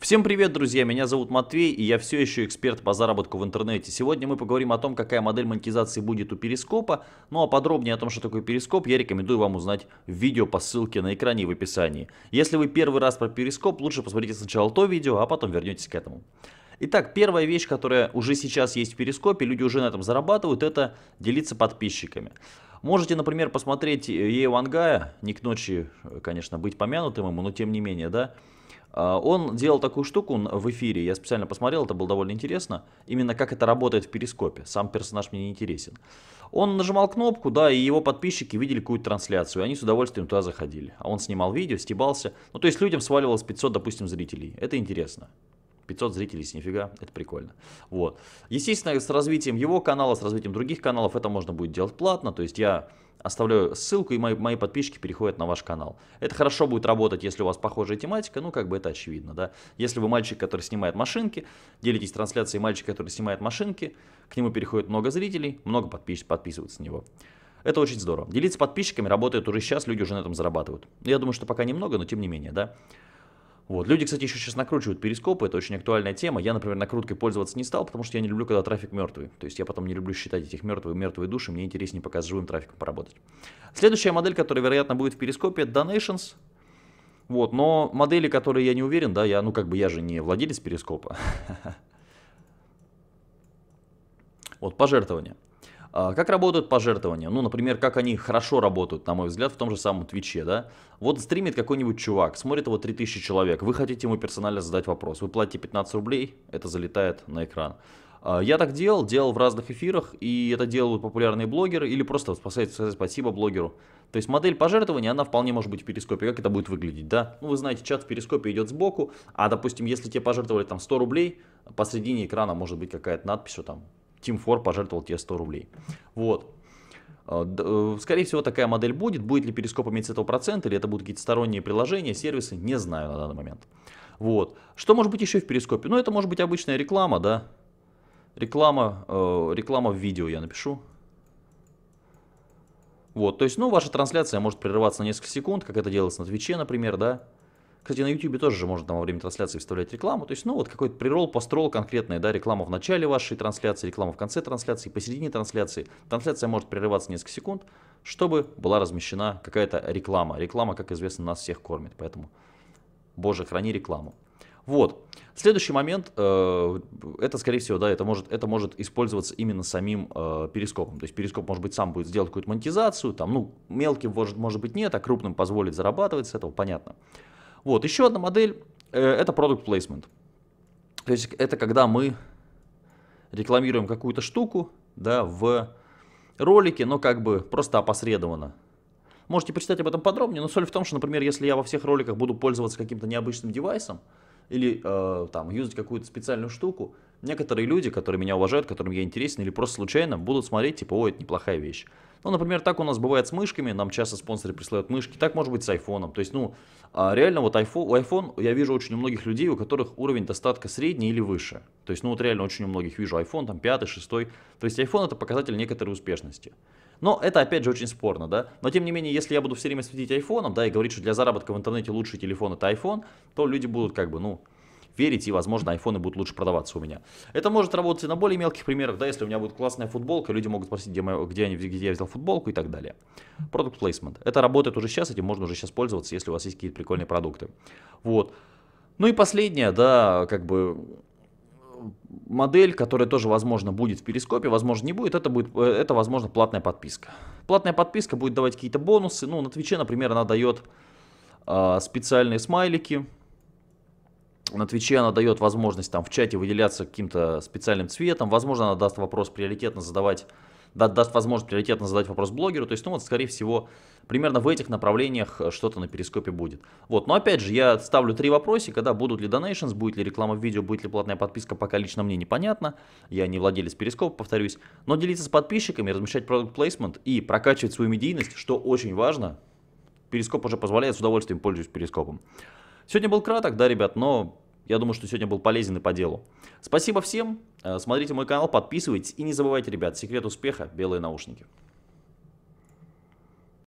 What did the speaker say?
Всем привет, друзья! Меня зовут Матвей, и я все еще эксперт по заработку в интернете. Сегодня мы поговорим о том, какая модель монетизации будет у Перископа. Ну а подробнее о том, что такое Перископ, я рекомендую вам узнать в видео по ссылке на экране и в описании. Если вы первый раз про Перископ, лучше посмотрите сначала то видео, а потом вернетесь к этому. Итак, первая вещь, которая уже сейчас есть в Перископе, люди уже на этом зарабатывают, это делиться подписчиками. Можете, например, посмотреть э, Ею Ангая, не к ночи, э, конечно, быть помянутым ему, но тем не менее, да, а, он делал такую штуку в эфире, я специально посмотрел, это было довольно интересно, именно как это работает в перископе, сам персонаж мне не интересен. Он нажимал кнопку, да, и его подписчики видели какую-то трансляцию, и они с удовольствием туда заходили. А он снимал видео, стебался, ну то есть людям сваливалось 500, допустим, зрителей, это интересно. 500 зрителей, с нифига, это прикольно. Вот. Естественно, с развитием его канала, с развитием других каналов это можно будет делать платно, то есть я оставляю ссылку, и мои, мои подписчики переходят на ваш канал. Это хорошо будет работать, если у вас похожая тематика, ну, как бы это очевидно, да. Если вы мальчик, который снимает машинки, делитесь трансляцией мальчика, который снимает машинки, к нему переходит много зрителей, много подпис подписываются на него. Это очень здорово. Делиться подписчиками работает уже сейчас, люди уже на этом зарабатывают. Я думаю, что пока немного, но тем не менее, да. Вот. Люди, кстати, еще сейчас накручивают перископы, это очень актуальная тема. Я, например, накруткой пользоваться не стал, потому что я не люблю, когда трафик мертвый. То есть я потом не люблю считать этих мертвых, мертвые души, мне интереснее пока с живым трафиком поработать. Следующая модель, которая, вероятно, будет в перископе, это Donations. Вот, но модели, которые я не уверен, да, я, ну, как бы я же не владелец перископа. Вот, пожертвования. А, как работают пожертвования? Ну, например, как они хорошо работают, на мой взгляд, в том же самом Твиче, да? Вот стримит какой-нибудь чувак, смотрит его 3000 человек, вы хотите ему персонально задать вопрос, вы платите 15 рублей, это залетает на экран. А, я так делал, делал в разных эфирах, и это делают популярные блогеры, или просто сказать спасибо блогеру. То есть модель пожертвования, она вполне может быть в перископе. Как это будет выглядеть, да? Ну, вы знаете, чат в перископе идет сбоку, а, допустим, если тебе пожертвовали там 100 рублей, посредине экрана может быть какая-то надпись, что там Тим Фор пожертвовал тебе 100 рублей. Вот. Э, э, скорее всего, такая модель будет. Будет ли перископ иметь с этого процент, или это будут какие-то сторонние приложения, сервисы, не знаю на данный момент. Вот. Что может быть еще в перископе? Ну, это может быть обычная реклама, да. Реклама, э, реклама в видео я напишу. Вот, то есть, ну, ваша трансляция может прерываться на несколько секунд, как это делается на Твиче, например, да. Кстати, на YouTube тоже же можно там во время трансляции вставлять рекламу. То есть, ну, вот какой-то прирол, построл конкретный, да, реклама в начале вашей трансляции, реклама в конце трансляции, посередине трансляции. Трансляция может прерываться несколько секунд, чтобы была размещена какая-то реклама. Реклама, как известно, нас всех кормит, поэтому, боже, храни рекламу. Вот. Следующий момент, э, это, скорее всего, да, это может, это может использоваться именно самим э, перископом. То есть перископ, может быть, сам будет сделать какую-то монетизацию, там, ну, мелким, может, может быть, нет, а крупным позволит зарабатывать, с этого понятно. Вот, еще одна модель э, это product placement. То есть это когда мы рекламируем какую-то штуку да, в ролике, но как бы просто опосредованно. Можете почитать об этом подробнее, но соль в том, что, например, если я во всех роликах буду пользоваться каким-то необычным девайсом или э, там юзать какую-то специальную штуку, некоторые люди, которые меня уважают, которым я интересен или просто случайно, будут смотреть, типа, ой, это неплохая вещь. Ну, например, так у нас бывает с мышками, нам часто спонсоры присылают мышки, так может быть с айфоном. То есть, ну, а, реально вот iPhone, iPhone я вижу очень у многих людей, у которых уровень достатка средний или выше. То есть, ну, вот реально очень у многих вижу iPhone, там, 5, 6. То есть, iPhone это показатель некоторой успешности. Но это, опять же, очень спорно, да. Но, тем не менее, если я буду все время светить айфоном, да, и говорить, что для заработка в интернете лучший телефон это iPhone, то люди будут как бы, ну, верить, и, возможно, айфоны будут лучше продаваться у меня. Это может работать и на более мелких примерах, да, если у меня будет классная футболка, люди могут спросить, где, моя, где, где я взял футболку и так далее. Продукт placement. Это работает уже сейчас, этим можно уже сейчас пользоваться, если у вас есть какие-то прикольные продукты. Вот. Ну и последнее, да, как бы модель, которая тоже, возможно, будет в перископе, возможно, не будет, это будет, э, это, возможно, платная подписка. Платная подписка будет давать какие-то бонусы, ну, на Твиче, например, она дает э, специальные смайлики, на Твиче она дает возможность там в чате выделяться каким-то специальным цветом. Возможно, она даст вопрос приоритетно задавать, да, даст возможность приоритетно задать вопрос блогеру. То есть, ну вот, скорее всего, примерно в этих направлениях э, что-то на перископе будет. Вот, но опять же, я ставлю три вопросика, да, будут ли donations, будет ли реклама в видео, будет ли платная подписка, пока лично мне непонятно. Я не владелец перископа, повторюсь. Но делиться с подписчиками, размещать продукт плейсмент и прокачивать свою медийность, что очень важно. Перископ уже позволяет, с удовольствием пользуюсь перископом. Сегодня был краток, да, ребят, но я думаю, что сегодня был полезен и по делу. Спасибо всем, э, смотрите мой канал, подписывайтесь и не забывайте, ребят, секрет успеха – белые наушники.